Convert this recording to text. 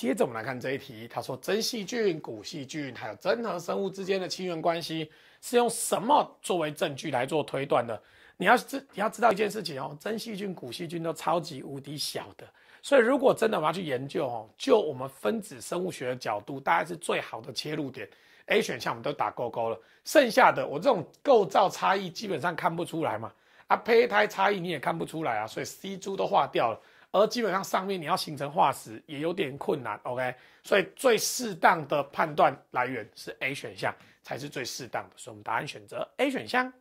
接着我们来看这一题，他说真细菌、古细菌，还有真核生物之间的亲缘关系是用什么作为证据来做推断的？你要知你要知道一件事情哦，真细菌、古细菌都超级无敌小的，所以如果真的我要去研究哦，就我们分子生物学的角度，大概是最好的切入点。A 选项我们都打勾勾了，剩下的我这种构造差异基本上看不出来嘛，啊胚胎差异你也看不出来啊，所以 C、D 都划掉了。而基本上上面你要形成化石也有点困难，OK？所以最适当的判断来源是 A 选项才是最适当的，所以我们答案选择 A 选项。